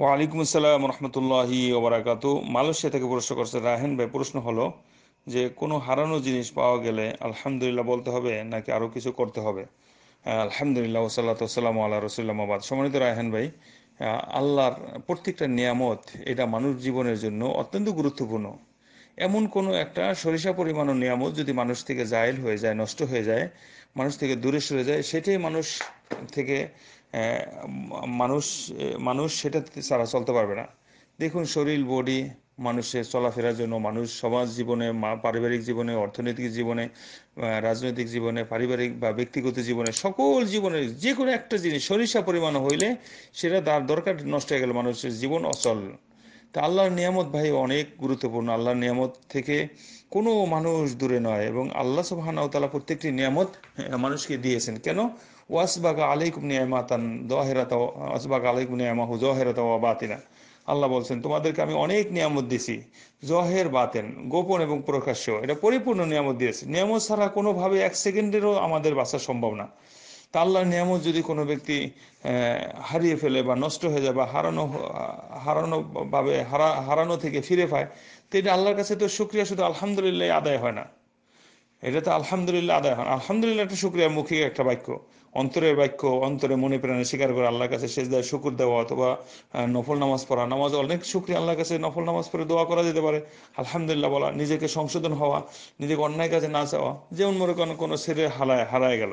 ওয়ালাইকুম আসসালাম রহমতুল্লাহি ওবরাকাত মালয়েশিয়া থেকে প্রশ্ন করছে রাহেন ভাই প্রশ্ন হলো যে কোনো হারানো জিনিস পাওয়া গেলে আলহামদুলিল্লাহ বলতে হবে নাকি আরও কিছু করতে হবে আলহামদুলিল্লাহ ওসাল্লা সাল্লাম আল্লাহ রসুল্লামাবাদ সম্মানিত রাহেন ভাই আল্লাহর প্রত্যেকটা নিয়ামত এটা মানুষ জীবনের জন্য অত্যন্ত গুরুত্বপূর্ণ এমন কোনো একটা সরিষা পরিমাণ নিয়ামত যদি মানুষ থেকে জায়েল হয়ে যায় নষ্ট হয়ে যায় মানুষ থেকে দূরে সরে যায় সেটাই মানুষ থেকে মানুষ মানুষ সেটা ছাড়া চলতে পারবে না দেখুন শরীর বডি মানুষের চলাফেরার জন্য মানুষ সমাজ জীবনে পারিবারিক জীবনে অর্থনৈতিক জীবনে রাজনৈতিক জীবনে পারিবারিক বা ব্যক্তিগত জীবনে সকল জীবনের যে কোনো একটা জিনিস সরিষা পরিমাণ হইলে সেটা তার দরকার নষ্ট হয়ে গেল মানুষের জীবন অচল তা আল্লাহর নিয়ামত ভাই অনেক গুরুত্বপূর্ণ আল্লাহর নিয়ামত থেকে কোনো মানুষ দূরে নয় এবং আল্লাহ সুবাহানাউতালা প্রত্যেকটি নিয়ামত মানুষকে দিয়েছেন কেন ওয়াসবাগা আলাইকুম নিয়ামাতান দহেরাত ওয়াসবাগা আলাইকুম নিয়ামাহু জহেরাত বাতিনা আল্লাহ বলছেন তোমাদেরকে আমি অনেক নিয়ামত দিছি জহের বাতেন গোপন এবং প্রকাশ্য এটা পরিপূর্ণ নিয়ামত দিয়েছে নিয়ামত ছাড়া কোনোভাবে এক সেকেন্ডেরও আমাদের বাঁচা সম্ভব না তাল্লার আল্লাহর নিয়ামত যদি কোনো ব্যক্তি হারিয়ে ফেলে বা নষ্ট হয়ে যায় বা হারানো হারানো ভাবে হারা হারানো থেকে ফিরে পায় তো এটা আল্লাহর কাছে তো সুক্রিয়া শুধু আলহামদুলিল্লাহ আদায় হয় না এটা তো আলহামদুলিল্লাহ আদায় হয় আলহামদুলিল্লাহ একটা সুক্রিয়া মুখী একটা বাক্য অন্তরের বাক্য অন্তরে মনে প্রাণে স্বীকার করে আল্লাহর কাছে শেষ দেয় শুকুর দেওয়া অথবা নফল নামাজ পড়া নামাজ অনেক সুক্রিয়া আল্লাহর কাছে নফল নামাজ পড়ে দোয়া করা যেতে পারে আলহামদুলিল্লাহ বলা নিজেকে সংশোধন হওয়া নিজেকে অন্যায় কাজে না চাওয়া যেমন মনে করেন কোনো ছেলে হারায় হারায় গেল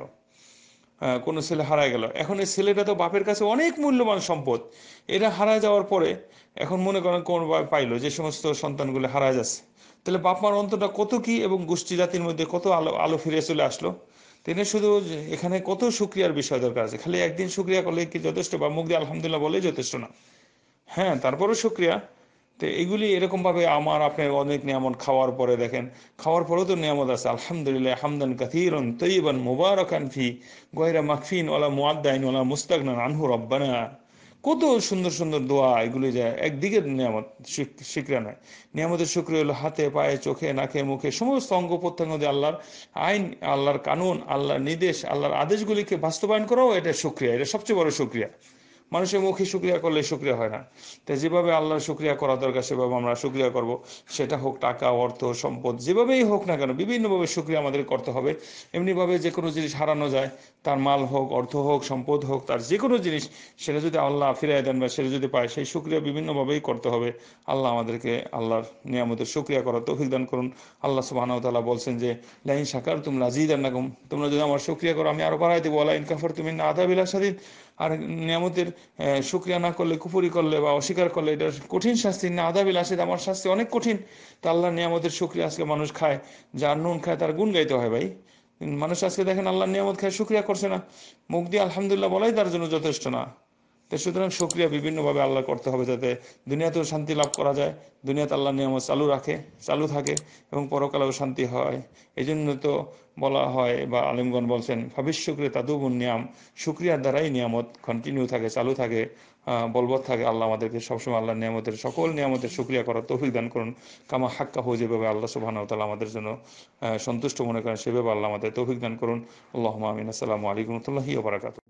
কোনো ছেলে হারায় গেল এখন এই ছেলেটা তো বাপের কাছে অনেক মূল্যবান সম্পদ এটা হারায় যাওয়ার পরে এখন মনে করেন কোন পাইলো যে সমস্ত সন্তানগুলো হারায় যাচ্ছে তাহলে বাপ মার অন্তটা কত কি এবং গোষ্ঠী জাতির মধ্যে কত আলো আলো ফিরে চলে আসলো তিনি শুধু এখানে কত সুক্রিয়ার বিষয় দরকার আছে খালি একদিন সুক্রিয়া করলে কি যথেষ্ট বা মুখ দিয়ে আলহামদুলিল্লাহ বলে যথেষ্ট না হ্যাঁ তারপরও সুক্রিয়া তো এগুলি এরকমভাবে আমার আপনার অনেক নিয়ামত খাওয়ার পরে দেখেন খাওয়ার পরেও তো নিয়ামত আছে আলহামদুলিল্লাহ হামদান কাথিরন তৈবান মুবারকান ফি গয়রা মাকফিন ওলা মুআদ্দাইন ওলা মুস্তাকনান আনহু রব্বানা কত সুন্দর সুন্দর দোয়া এগুলি যায় একদিকে নিয়ামত শিকরা নয় নিয়ামতের শুক্রিয় হলো হাতে পায়ে চোখে নাকে মুখে সমস্ত অঙ্গ প্রত্যঙ্গ দিয়ে আল্লাহর আইন আল্লাহর কানুন আল্লাহর নির্দেশ আল্লাহর আদেশগুলিকে বাস্তবায়ন করাও এটা সুক্রিয়া এটা সবচেয়ে বড় সুক্রিয়া মানুষের মুখে শুক্রিয়া করলে শুক্রিয়া হয় না তাই যেভাবে আল্লাহর শুক্রিয়া করা দরকার সেভাবে আমরা শুক্রিয়া করব সেটা হোক টাকা অর্থ সম্পদ যেভাবেই হোক না কেন বিভিন্নভাবে শুক্রিয়া আমাদের করতে হবে এমনিভাবে যে কোনো জিনিস হারানো যায় তার মাল হোক অর্থ হোক সম্পদ হোক তার যে কোনো জিনিস সেটা যদি আল্লাহ ফিরাই দেন বা সেটা যদি পায় সেই শুক্রিয়া বিভিন্নভাবেই করতে হবে আল্লাহ আমাদেরকে আল্লাহর নিয়ামতের শুক্রিয়া করার তৌফিক দান করুন আল্লাহ সুবাহানাউতালা বলছেন যে লাইন সাকার তুমি লাজিদার নাকুম তোমরা যদি আমার শুক্রিয়া করো আমি আরও বাড়াই দেবো আল্লাহ ইনকাফার তুমি না আধা বিলাসাদিন আর নিয়ামতের শুক্রিয়া না করলে কুফুরি করলে বা অস্বীকার করলে এটা কঠিন শাস্তি না আদাবিল আসে আমার শাস্তি অনেক কঠিন তা আল্লাহ নিয়ামতের শুক্রিয়া আজকে মানুষ খায় যার নুন খায় তার গুণ গাইতে হয় ভাই মানুষ আজকে দেখেন আল্লাহ নিয়ামত খায় শুক্রিয়া করছে না মুখ দিয়ে আলহামদুলিল্লাহ বলাই তার জন্য যথেষ্ট না তো সুতরাং সক্রিয়া বিভিন্নভাবে আল্লাহ করতে হবে যাতে দুনিয়াতেও শান্তি লাভ করা যায় দুনিয়াতে আল্লাহ নিয়ম চালু রাখে চালু থাকে এবং পরকালেও শান্তি হয় এই জন্য তো বলা হয় বা আলিমগণ বলছেন ভবিষ্যক্রিয়া তাদুবুন নিয়াম সুক্রিয়ার দ্বারাই নিয়ামত কন্টিনিউ থাকে চালু থাকে বলবৎ থাকে আল্লাহ আমাদেরকে সবসময় আল্লাহ নিয়ামতের সকল নিয়ামতের সুক্রিয়া করার তৌফিক দান করুন কামা হাক্কা হয়ে যেভাবে আল্লাহ সুবাহ তালা আমাদের জন্য সন্তুষ্ট মনে করেন সেভাবে আল্লাহ আমাদের তৌফিক দান করুন আল্লাহ আমিন আসসালামু আলাইকুম রহমতুল্লাহি ওবরাকাত